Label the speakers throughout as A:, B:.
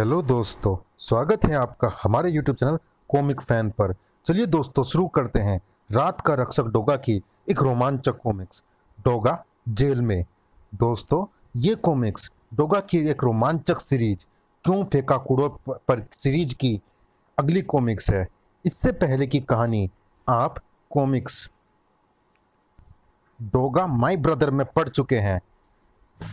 A: hello दोस्तों स्वागत है आपका हमारे यूट्यूब चैनल कॉमिक फैन पर चलिए दोस्तों शुरू करते हैं रात का रक्षक डोगा की एक रोमांचक कॉमिक्स डोगा जेल में दोस्तों ये कॉमिक्स डोगा की एक रोमांचक सीरीज क्यों फेंका कूड़ों पर सीरीज की अगली कॉमिक्स है इससे पहले की कहानी आप कॉमिक्स डोगा माय ब्रदर में पढ़ चुके हैं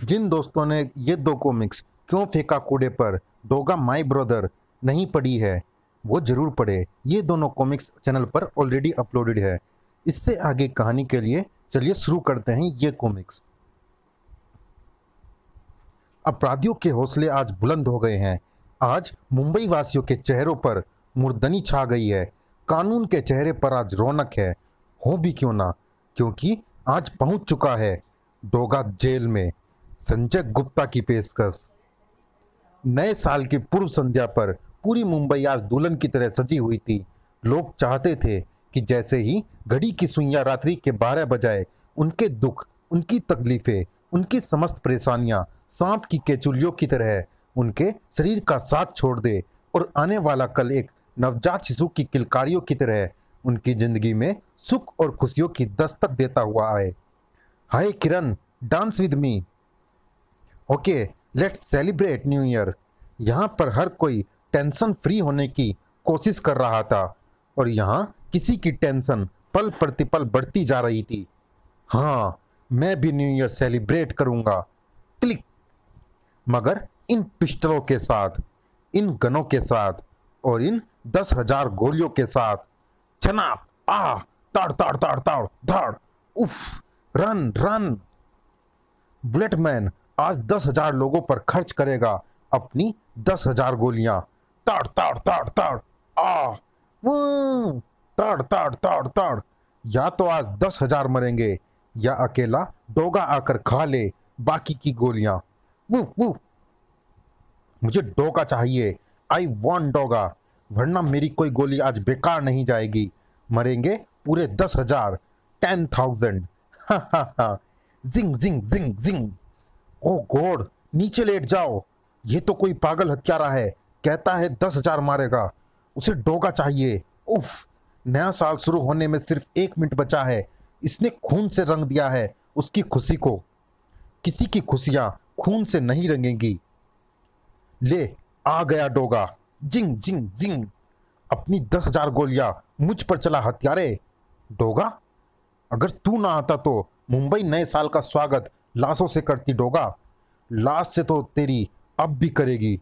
A: जिन दोस्तों ने ये दो कॉमिक्स क्यों फेंका कूड़े पर डोगा माय ब्रदर नहीं पढ़ी है वो ज़रूर पढ़े ये दोनों कॉमिक्स चैनल पर ऑलरेडी अपलोडेड है इससे आगे कहानी के लिए चलिए शुरू करते हैं ये कॉमिक्स अपराधियों के हौसले आज बुलंद हो गए हैं आज मुंबई वासियों के चेहरों पर मुर्दनी छा गई है कानून के चेहरे पर आज रौनक है हो भी क्यों ना क्योंकि आज पहुंच चुका है डोगा जेल में संजय गुप्ता की पेशकश नए साल की पूर्व संध्या पर पूरी मुंबई आज दुल्हन की तरह सजी हुई थी लोग चाहते थे कि जैसे ही घड़ी की सुइया रात्रि के बारह बजाए उनके दुख उनकी तकलीफें उनकी समस्त परेशानियां सांप की केचुलियों की तरह उनके शरीर का साथ छोड़ दे और आने वाला कल एक नवजात शिशु की किलकारियों की तरह उनकी जिंदगी में सुख और खुशियों की दस्तक देता हुआ आए hi Kiran dance with me okay let's celebrate new year यहाँ पर हर कोई टेंशन फ्री होने की कोशिश कर रहा था और यहाँ किसी की टेंशन पल प्रतिपल बढ़ती जा रही थी हाँ मैं भी न्यू ईयर सेलिब्रेट करूँगा क्लिक मगर इन पिस्टलों के साथ इन गनों के साथ और इन दस हजार गोलियों के साथ छना आ ताड़ ताड़ ताड़ ताड़ धाड़ उफ रन रन बुलेटमैन आज दस हजार लोगों पर खर्च करेगा अपनी दस हजार गोलियां ताड़ ताड़ ताड़ ताड़ आ ताड़ ताड़ ताड़ ताड़ या तो आज दस हजार मरेंगे या अकेला डोगा आकर खा ले बाकी की गोलियां वुफ वुफ मुझे डोगा चाहिए आई वॉन्ट डोगा वरना मेरी कोई गोली आज बेकार नहीं जाएगी मरेंगे पूरे दस हजार टेन थाउजेंड हा हा हा जिंग जिंग जिंग जिंग ओ गोड नीचे लेट जाओ ये तो कोई पागल हत्यारा है कहता है दस हजार मारेगा उसे डोगा चाहिए उफ नया साल शुरू होने में सिर्फ एक मिनट बचा है इसने खून से रंग दिया है उसकी खुशी को किसी की खुशियां खून से नहीं रंगेंगी ले आ गया डोगा जिंग जिंग जिंग अपनी दस हजार गोलियां मुझ पर चला हत्यारे डोगा अगर तू ना आता तो मुंबई नए साल का स्वागत लाशों से करती डोगा लाश से तो तेरी अब भी करेगी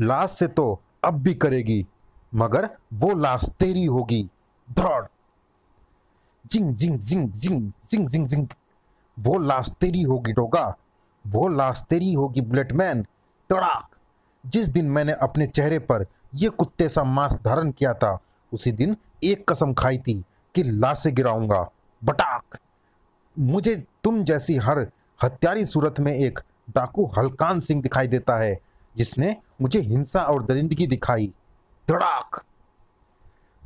A: लाश से तो अब भी करेगी मगर वो लाश तेरी होगी धड़ जिंग जिंग जिंग जिंग जिंग जिंग जिंग वो लाश तेरी होगी डोगा वो लाश तेरी होगी बुलेटमैन तड़ाक जिस दिन मैंने अपने चेहरे पर यह कुत्ते सा मांस धारण किया था उसी दिन एक कसम खाई थी कि लाश से गिराऊंगा बटाक मुझे तुम जैसी हर हत्यारी सूरत में एक डाकू हलकान सिंह दिखाई देता है जिसने मुझे हिंसा और दरिंदगी दिखाई धड़ाक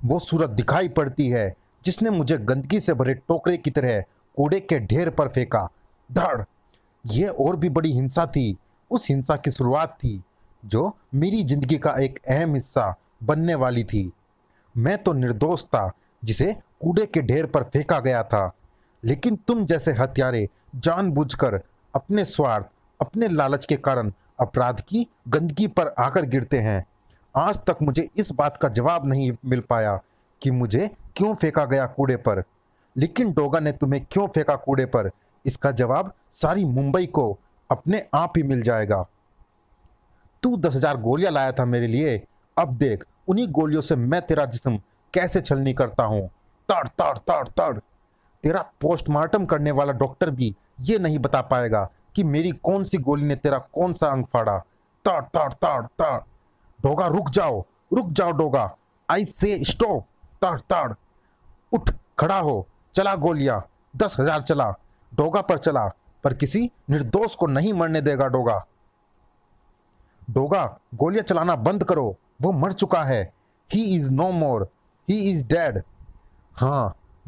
A: वो सूरत दिखाई पड़ती है जिसने मुझे गंदगी से भरे टोकरे की तरह कूड़े के ढेर पर फेंका धड़ ये और भी बड़ी हिंसा थी उस हिंसा की शुरुआत थी जो मेरी जिंदगी का एक अहम हिस्सा बनने वाली थी मैं तो निर्दोष था जिसे कूड़े के ढेर पर फेंका गया था लेकिन तुम जैसे हत्यारे जानबूझकर अपने स्वार्थ अपने लालच के कारण अपराध की गंदगी पर आकर गिरते हैं आज तक मुझे इस बात का जवाब नहीं मिल पाया कि मुझे क्यों फेंका गया कूड़े पर लेकिन डोगा ने तुम्हें क्यों फेंका कूड़े पर इसका जवाब सारी मुंबई को अपने आप ही मिल जाएगा तू दस हजार गोलियां लाया था मेरे लिए अब देख उन्हीं गोलियों से मैं तेरा जिस्म कैसे छलनी करता हूँ तड़ तड़ तड़ तड़ तेरा पोस्टमार्टम करने वाला डॉक्टर भी ये नहीं बता पाएगा कि मेरी कौन सी गोली ने तेरा कौन सा अंग फाड़ा ताड़ ताड़ ताड़ ताड़ डोगा रुक जाओ रुक जाओ डोगा आई से स्टॉप ताड़ ताड़ उठ खड़ा हो चला गोलियां दस हजार चला डोगा पर चला पर किसी निर्दोष को नहीं मरने देगा डोगा डोगा गोलियां चलाना बंद करो वो मर चुका है he is no more he is dead हाँ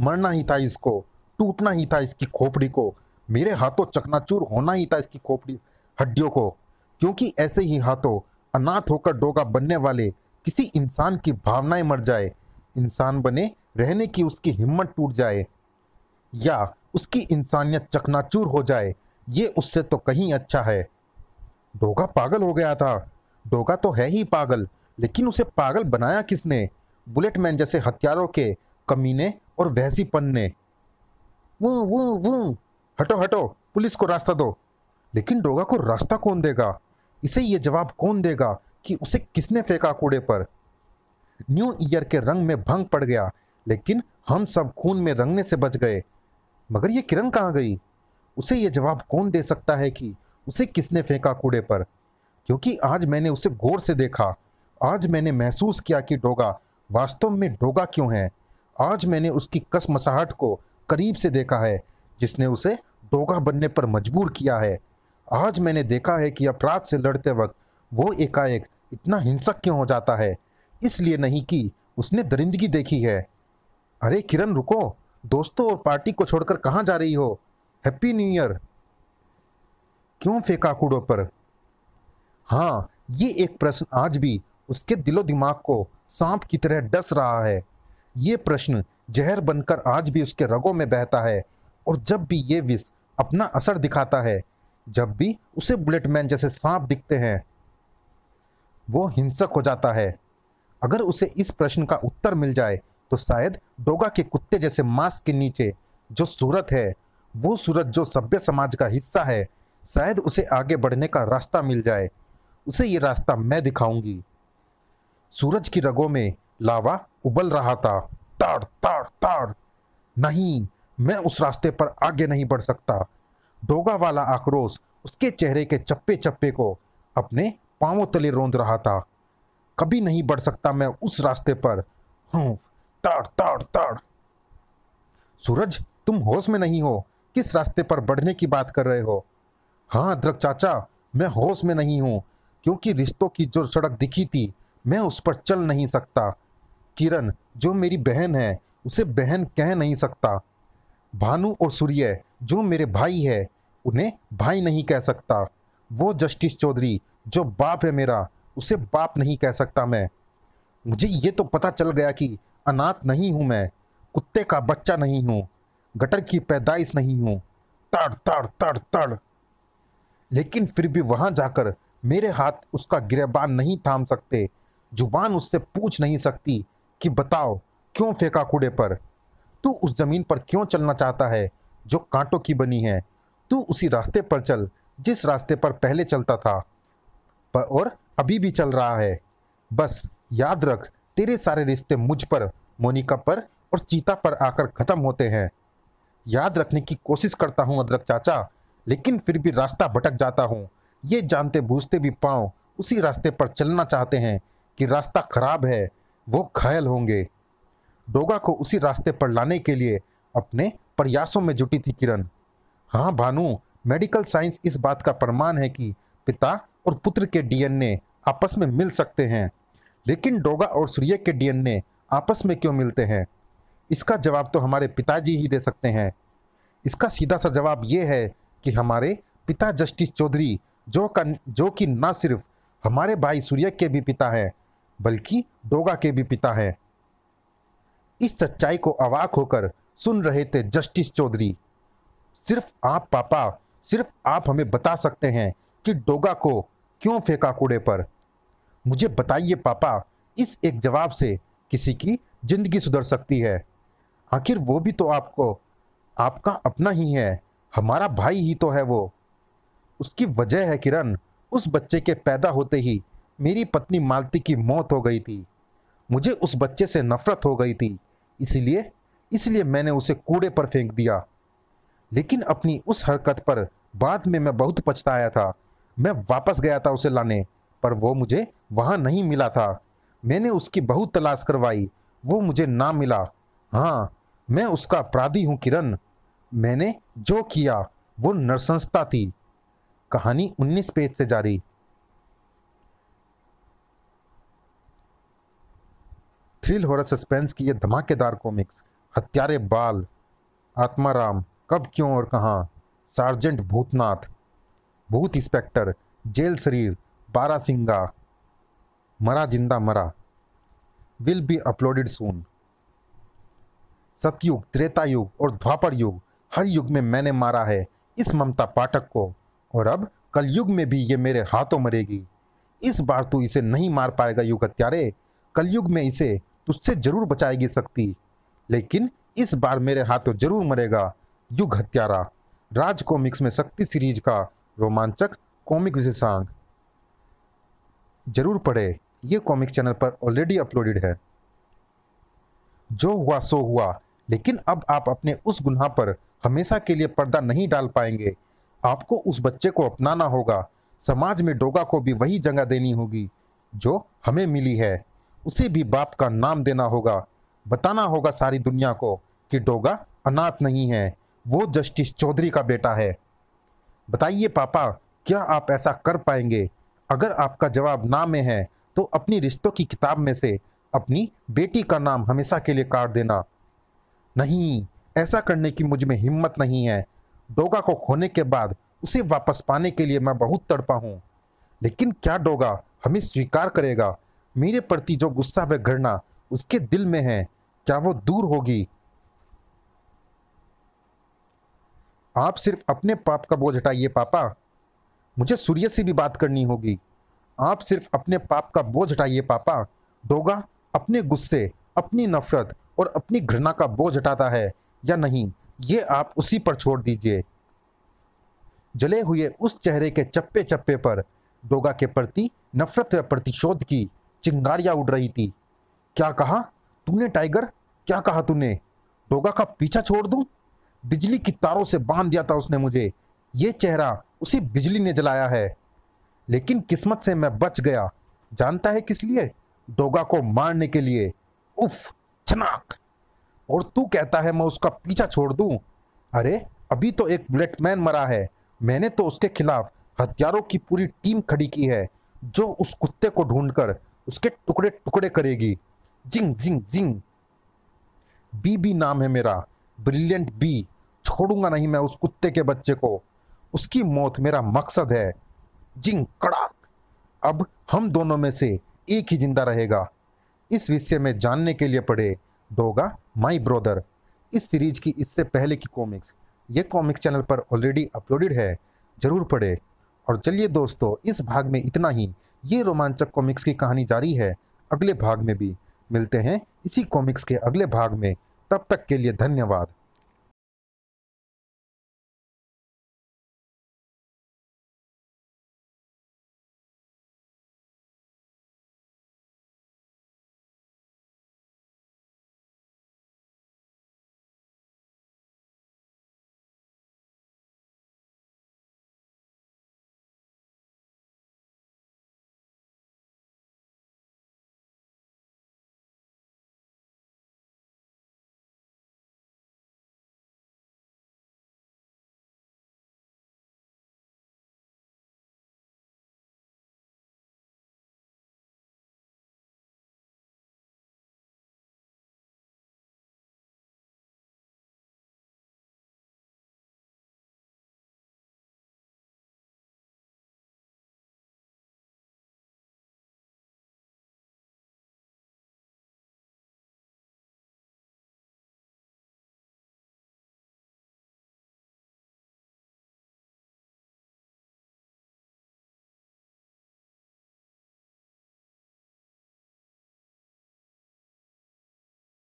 A: मरना ही था इसको टूटना ही था इसकी खोपड़ी को मेरे हाथों चकनाचूर होना ही था इसकी खोपड़ी हड्डियों को क्योंकि ऐसे ही हाथों अनाथ होकर डोगा बनने वाले किसी इंसान की भावनाएं मर जाए इंसान बने रहने की उसकी हिम्मत टूट जाए या उसकी इंसानियत चकनाचूर हो जाए ये उससे तो कहीं अच्छा है डोगा पागल हो गया था डोगा तो है ही पागल लेकिन उसे पागल बनाया किसने बुलेटमैन जैसे हथियारों के कमीने और वहसीपन ने वो वो वो हटो हटो पुलिस को रास्ता दो लेकिन डोगा को रास्ता कौन देगा इसे ये जवाब कौन देगा कि उसे किसने फेंका कूड़े पर न्यू ईयर के रंग में भंग पड़ गया लेकिन हम सब खून में रंगने से बच गए मगर ये किरण कहाँ गई उसे ये जवाब कौन दे सकता है कि उसे किसने फेंका कूड़े पर क्योंकि आज मैंने उसे गौर से देखा आज मैंने महसूस किया कि डोगा वास्तव में डोगा क्यों है आज मैंने उसकी कसमसाहट को करीब से देखा है जिसने उसे दोगा बनने पर मजबूर किया है आज मैंने देखा है कि अपराध से लड़ते वक्त वो एकाएक इतना हिंसक क्यों हो जाता है इसलिए नहीं कि उसने दरिंदगी देखी है अरे किरण रुको दोस्तों और पार्टी को छोड़कर कहाँ जा रही हो हैप्पी न्यू ईयर क्यों फेंका कूड़ों पर हाँ ये एक प्रश्न आज भी उसके दिलो दिमाग को सांप की तरह डस रहा है ये प्रश्न जहर बनकर आज भी उसके रगों में बहता है और जब भी ये विष अपना असर दिखाता है जब भी उसे बुलेटमैन जैसे सांप दिखते हैं वो हिंसक हो जाता है अगर उसे इस प्रश्न का उत्तर मिल जाए तो शायद डोगा के कुत्ते जैसे मास्क के नीचे जो सूरत है वो सूरत जो सभ्य समाज का हिस्सा है शायद उसे आगे बढ़ने का रास्ता मिल जाए उसे ये रास्ता मैं दिखाऊंगी सूरज की रगों में लावा उबल रहा था ताड़ ताड़ ताड़ नहीं मैं उस रास्ते पर आगे नहीं बढ़ सकता डोगा वाला आक्रोश उसके चेहरे के चप्पे चप्पे को अपने पांवों तले रोंद रहा था कभी नहीं बढ़ सकता मैं उस रास्ते पर हूँ ताड़ ताड़ ताड़ सूरज तुम होश में नहीं हो किस रास्ते पर बढ़ने की बात कर रहे हो हाँ अदरक चाचा मैं होश में नहीं हूँ क्योंकि रिश्तों की जो सड़क दिखी थी मैं उस पर चल नहीं सकता किरण जो मेरी बहन है उसे बहन कह नहीं सकता भानु और सूर्य जो मेरे भाई है उन्हें भाई नहीं कह सकता वो जस्टिस चौधरी जो बाप है मेरा उसे बाप नहीं कह सकता मैं मुझे ये तो पता चल गया कि अनाथ नहीं हूँ मैं कुत्ते का बच्चा नहीं हूँ गटर की पैदाइश नहीं हूँ तड़ तड़ तड़ तड़ लेकिन फिर भी वहाँ जाकर मेरे हाथ उसका गिरबान नहीं थाम सकते जुबान उससे पूछ नहीं सकती कि बताओ क्यों फेंका कूड़े पर तू उस जमीन पर क्यों चलना चाहता है जो कांटों की बनी है तू उसी रास्ते पर चल जिस रास्ते पर पहले चलता था पर और अभी भी चल रहा है बस याद रख तेरे सारे रिश्ते मुझ पर मोनिका पर और चीता पर आकर ख़त्म होते हैं याद रखने की कोशिश करता हूँ अदरक चाचा लेकिन फिर भी रास्ता भटक जाता हूँ ये जानते बूझते भी पाँव उसी रास्ते पर चलना चाहते हैं कि रास्ता खराब है वो घायल होंगे डोगा को उसी रास्ते पर लाने के लिए अपने प्रयासों में जुटी थी किरण हाँ भानु मेडिकल साइंस इस बात का प्रमाण है कि पिता और पुत्र के डीएनए आपस में मिल सकते हैं लेकिन डोगा और सूर्य के डीएनए आपस में क्यों मिलते हैं इसका जवाब तो हमारे पिताजी ही दे सकते हैं इसका सीधा सा जवाब ये है कि हमारे पिता जस्टिस चौधरी जो का जो कि ना सिर्फ हमारे भाई सूर्य के भी पिता हैं बल्कि डोगा के भी पिता हैं इस सच्चाई को अवाक होकर सुन रहे थे जस्टिस चौधरी सिर्फ आप पापा सिर्फ आप हमें बता सकते हैं कि डोगा को क्यों फेंका कूड़े पर मुझे बताइए पापा इस एक जवाब से किसी की जिंदगी सुधर सकती है आखिर वो भी तो आपको आपका अपना ही है हमारा भाई ही तो है वो उसकी वजह है किरण उस बच्चे के पैदा होते ही मेरी पत्नी मालती की मौत हो गई थी मुझे उस बच्चे से नफरत हो गई थी इसलिए इसलिए मैंने उसे कूड़े पर फेंक दिया लेकिन अपनी उस हरकत पर बाद में मैं बहुत पछताया था मैं वापस गया था उसे लाने पर वो मुझे वहाँ नहीं मिला था मैंने उसकी बहुत तलाश करवाई वो मुझे ना मिला हाँ मैं उसका अपराधी हूँ किरण मैंने जो किया वो नरसंस्था थी कहानी 19 पेज से जारी थ्रिल हॉरर सस्पेंस की ये धमाकेदार कॉमिक्स हत्यारे बाल आत्माराम कब क्यों और कहाँ सार्जेंट भूतनाथ भूत इंस्पेक्टर जेल शरीर बारा सिंगा मरा जिंदा मरा विल बी अपलोडेड सून सतयुग त्रेता युग और द्वापर युग हर युग में मैंने मारा है इस ममता पाठक को और अब कलयुग में भी ये मेरे हाथों मरेगी इस बार तू इसे नहीं मार पाएगा युग हत्यारे कलयुग में इसे तुझसे जरूर बचाएगी शक्ति लेकिन इस बार मेरे हाथों जरूर मरेगा युग हत्यारा राज कॉमिक्स में शक्ति सीरीज का रोमांचक कॉमिक विशेषांग जरूर पढ़े ये कॉमिक चैनल पर ऑलरेडी अपलोडेड है जो हुआ सो हुआ लेकिन अब आप अपने उस गुनाह पर हमेशा के लिए पर्दा नहीं डाल पाएंगे आपको उस बच्चे को अपनाना होगा समाज में डोगा को भी वही जगह देनी होगी जो हमें मिली है उसे भी बाप का नाम देना होगा बताना होगा सारी दुनिया को कि डोगा अनाथ नहीं है वो जस्टिस चौधरी का बेटा है बताइए पापा क्या आप ऐसा कर पाएंगे अगर आपका जवाब ना में है तो अपनी रिश्तों की किताब में से अपनी बेटी का नाम हमेशा के लिए काट देना नहीं ऐसा करने की मुझ में हिम्मत नहीं है डोगा को खोने के बाद उसे वापस पाने के लिए मैं बहुत तड़पा हूँ लेकिन क्या डोगा हमें स्वीकार करेगा मेरे प्रति जो गुस्सा व घृणा उसके दिल में है क्या वो दूर होगी आप सिर्फ अपने पाप का बोझ हटाइए पापा मुझे सूर्य से भी बात करनी होगी आप सिर्फ अपने पाप का बोझ हटाइए पापा डोगा अपने गुस्से अपनी नफरत और अपनी घृणा का बोझ हटाता है या नहीं ये आप उसी पर छोड़ दीजिए जले हुए उस चेहरे के चप्पे चप्पे पर डोगा के प्रति नफरत व प्रतिशोध की चिंगारियां उड़ रही थी क्या कहा तूने टाइगर क्या कहा तूने डोगा का पीछा छोड़ दूं बिजली की तारों से बांध दिया था उसने मुझे ये चेहरा उसी बिजली ने जलाया है लेकिन किस्मत से मैं बच गया जानता है किस लिए डोगा को मारने के लिए उफ छनाक और तू कहता है मैं उसका पीछा छोड़ दूं अरे अभी तो एक बुलेटमैन मरा है मैंने तो उसके खिलाफ हथियारों की पूरी टीम खड़ी की है जो उस कुत्ते को ढूंढकर उसके टुकड़े टुकड़े करेगी जिंग जिंग जिंग बी बी नाम है मेरा ब्रिलियंट बी छोड़ूंगा नहीं मैं उस कुत्ते के बच्चे को उसकी मौत मेरा मकसद है जिंग कड़ाक अब हम दोनों में से एक ही जिंदा रहेगा इस विषय में जानने के लिए पढ़े डोगा माई ब्रदर इस सीरीज की इससे पहले की कॉमिक्स ये कॉमिक चैनल पर ऑलरेडी अपलोडेड है ज़रूर पढ़े और चलिए दोस्तों इस भाग में इतना ही ये रोमांचक कॉमिक्स की कहानी जारी है अगले भाग में भी मिलते हैं इसी कॉमिक्स के अगले भाग में तब तक के लिए धन्यवाद